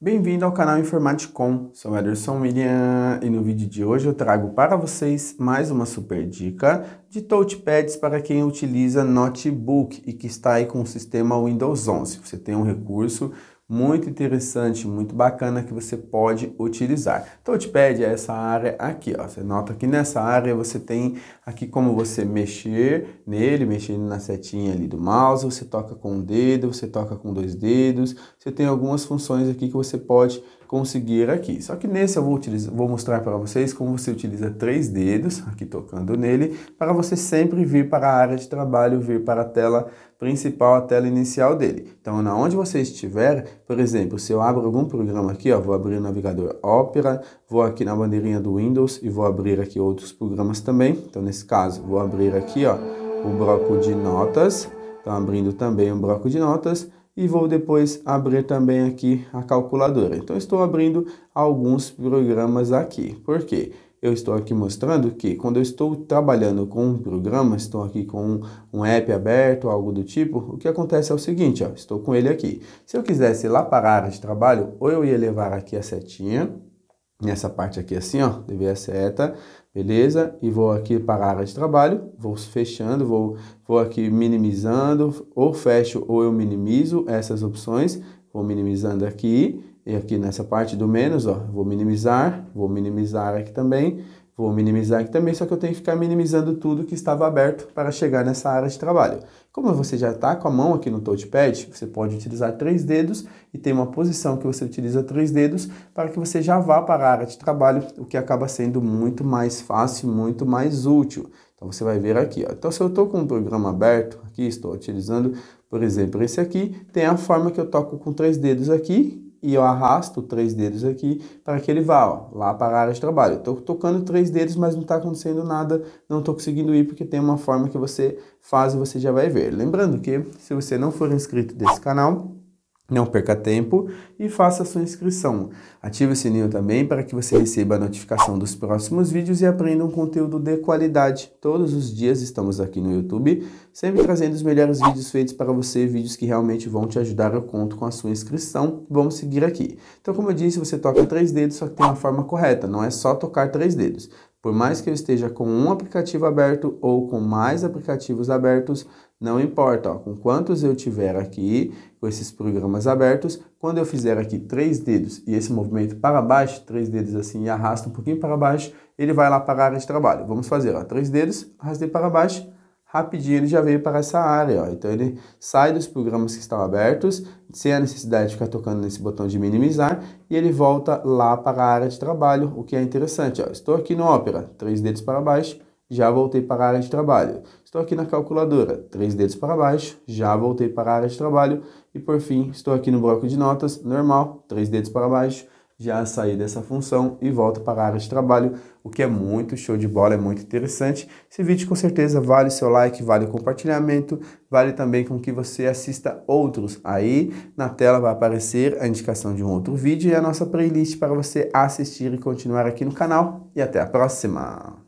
Bem-vindo ao canal Informaticom, sou Ederson William e no vídeo de hoje eu trago para vocês mais uma super dica de touchpads para quem utiliza notebook e que está aí com o sistema Windows 11. Você tem um recurso muito interessante, muito bacana que você pode utilizar. TouchPad então, é essa área aqui, ó. Você nota que nessa área você tem aqui como você mexer nele, mexendo na setinha ali do mouse, você toca com um dedo, você toca com dois dedos, você tem algumas funções aqui que você pode conseguir aqui. Só que nesse eu vou, utilizar, vou mostrar para vocês como você utiliza três dedos, aqui tocando nele, para você sempre vir para a área de trabalho, vir para a tela principal, a tela inicial dele. Então, na onde você estiver, por exemplo, se eu abro algum programa aqui, ó, vou abrir o navegador Opera, vou aqui na bandeirinha do Windows e vou abrir aqui outros programas também. Então, nesse caso, vou abrir aqui ó, o bloco de notas, então abrindo também um bloco de notas, e vou depois abrir também aqui a calculadora. Então estou abrindo alguns programas aqui. Por quê? eu estou aqui mostrando que quando eu estou trabalhando com um programa, estou aqui com um, um app aberto, algo do tipo, o que acontece é o seguinte, ó, estou com ele aqui. Se eu quisesse lá para a área de trabalho, ou eu ia levar aqui a setinha, nessa parte aqui assim, ó, levei a seta, beleza? E vou aqui para a área de trabalho, vou fechando, vou, vou aqui minimizando, ou fecho ou eu minimizo essas opções, vou minimizando aqui, e aqui nessa parte do menos, ó, vou minimizar, vou minimizar aqui também, Vou minimizar aqui também, só que eu tenho que ficar minimizando tudo que estava aberto para chegar nessa área de trabalho. Como você já está com a mão aqui no touchpad, você pode utilizar três dedos e tem uma posição que você utiliza três dedos para que você já vá para a área de trabalho, o que acaba sendo muito mais fácil, muito mais útil. Então você vai ver aqui. Ó. Então se eu estou com um programa aberto, aqui estou utilizando, por exemplo, esse aqui, tem a forma que eu toco com três dedos aqui e eu arrasto três dedos aqui para que ele vá ó, lá para a área de trabalho. Estou tocando três dedos, mas não está acontecendo nada, não estou conseguindo ir porque tem uma forma que você faz e você já vai ver. Lembrando que se você não for inscrito desse canal, não perca tempo e faça sua inscrição. Ative o sininho também para que você receba a notificação dos próximos vídeos e aprenda um conteúdo de qualidade. Todos os dias estamos aqui no YouTube, sempre trazendo os melhores vídeos feitos para você, vídeos que realmente vão te ajudar. Eu conto com a sua inscrição. Vamos seguir aqui. Então, como eu disse, você toca três dedos, só que tem uma forma correta, não é só tocar três dedos. Por mais que eu esteja com um aplicativo aberto ou com mais aplicativos abertos, não importa, ó, com quantos eu tiver aqui, com esses programas abertos, quando eu fizer aqui três dedos e esse movimento para baixo, três dedos assim e arrasto um pouquinho para baixo, ele vai lá para a área de trabalho. Vamos fazer, ó, três dedos, arrastei para baixo, rapidinho ele já veio para essa área. Ó. Então ele sai dos programas que estão abertos, sem a necessidade de ficar tocando nesse botão de minimizar, e ele volta lá para a área de trabalho, o que é interessante. Ó. Estou aqui no Opera, três dedos para baixo, já voltei para a área de trabalho. Estou aqui na calculadora, três dedos para baixo, já voltei para a área de trabalho. E por fim, estou aqui no bloco de notas, normal, três dedos para baixo, já saí dessa função e volto para a área de trabalho, o que é muito show de bola, é muito interessante. Esse vídeo com certeza vale o seu like, vale o compartilhamento, vale também com que você assista outros. Aí na tela vai aparecer a indicação de um outro vídeo e a nossa playlist para você assistir e continuar aqui no canal. E até a próxima!